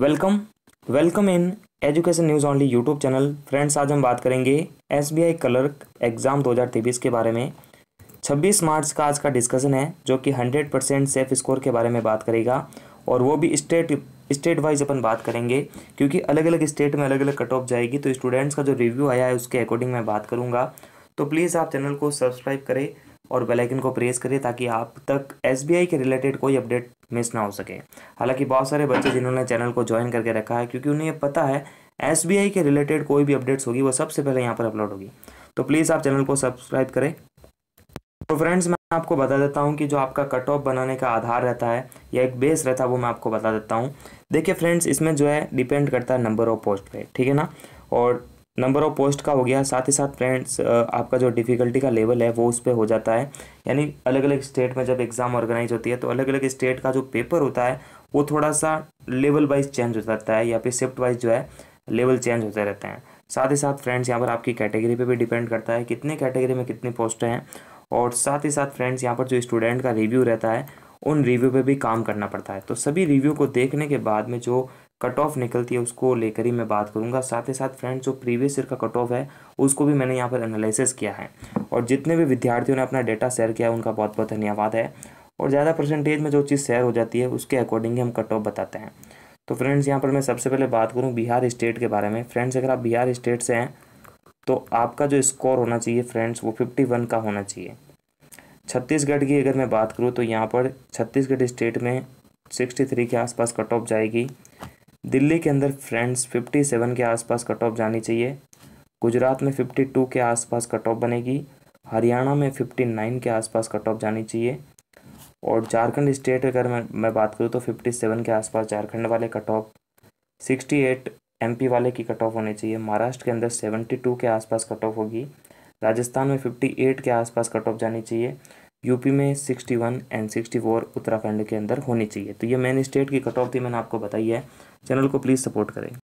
welcome welcome in education news only YouTube channel friends आज हम बात करेंगे S B I clerk exam 2023 के बारे में 26 मार्च का आज का डिस्कशन है जो कि 100 परसेंट सेफ स्कोर के बारे में बात करेगा और वो भी स्टेट स्टेट वाइज अपन बात करेंगे क्योंकि अलग अलग स्टेट में अलग अलग कट ऑफ जाएगी तो स्टूडेंट्स का जो रिव्यू आया है उसके अकॉर्डिंग मैं बात करूँगा तो प्लीज़ आप चैनल को सब्सक्राइब करें और बेल आइकन को प्रेस करें ताकि आप तक एस के रिलेटेड कोई अपडेट मिस ना हो सके हालांकि बहुत सारे बच्चे जिन्होंने चैनल को ज्वाइन करके रखा है क्योंकि उन्हें पता है एस के रिलेटेड कोई भी अपडेट्स होगी वो सबसे पहले यहाँ पर अपलोड होगी तो प्लीज़ आप चैनल को सब्सक्राइब करें तो फ्रेंड्स मैं आपको बता देता हूँ कि जो आपका कट ऑफ बनाने का आधार रहता है या एक बेस रहता है वो मैं आपको बता देता हूँ देखिए फ्रेंड्स इसमें जो है डिपेंड करता है नंबर ऑफ पोस्ट पे ठीक है ना और नंबर ऑफ पोस्ट का हो गया साथ ही साथ फ्रेंड्स आपका जो डिफ़िकल्टी का लेवल है वो उस पर हो जाता है यानी अलग अलग स्टेट में जब एग्ज़ाम ऑर्गेनाइज होती है तो अलग अलग स्टेट का जो पेपर होता है वो थोड़ा सा लेवल वाइज चेंज हो जाता है या फिर शिफ्ट वाइज जो है लेवल चेंज होते रहते हैं साथ ही साथ फ्रेंड्स यहाँ पर आपकी कैटेगरी पर भी डिपेंड करता है कितने कैटेगरी में कितनी पोस्ट हैं और साथ ही साथ फ्रेंड्स यहाँ पर जो स्टूडेंट का रिव्यू रहता है उन रिव्यू पे भी काम करना पड़ता है तो सभी रिव्यू को देखने के बाद में जो कट ऑफ निकलती है उसको लेकर ही मैं बात करूँगा साथ ही साथ फ्रेंड्स जो प्रीवियस ईयर का कट ऑफ है उसको भी मैंने यहाँ पर एनालिसिस किया है और जितने भी विद्यार्थियों ने अपना डेटा शेयर किया है उनका बहुत बहुत धन्यवाद है और ज़्यादा परसेंटेज में जो चीज़ शेयर हो जाती है उसके अकॉर्डिंग ही हम कट ऑफ बताते हैं तो फ्रेंड्स यहाँ पर मैं सबसे पहले बात करूँ बिहार स्टेट के बारे में फ्रेंड्स अगर आप बिहार स्टेट से हैं तो आपका जो स्कोर होना चाहिए फ्रेंड्स वो फिफ्टी वन का होना चाहिए छत्तीसगढ़ की अगर मैं बात करूँ तो यहाँ पर छत्तीसगढ़ स्टेट में सिक्सटी थ्री के आसपास कट ऑफ जाएगी दिल्ली के अंदर फ्रेंड्स 57 के आसपास कट ऑफ जानी चाहिए गुजरात में 52 के आसपास कट ऑफ बनेगी हरियाणा में 59 के आसपास कट ऑफ जानी चाहिए और झारखंड स्टेट अगर मैं मैं बात करूँ तो 57 के आसपास झारखंड वाले कट ऑफ 68 एमपी वाले की कट ऑफ होनी चाहिए महाराष्ट्र के अंदर 72 के आसपास कट ऑफ होगी राजस्थान में 58 के आसपास कट ऑफ जानी चाहिए यूपी में 61 एंड 64 उत्तराखंड के अंदर होनी चाहिए तो ये मेन स्टेट की कट ऑफ थी मैंने आपको बताई है चैनल को प्लीज़ सपोर्ट करें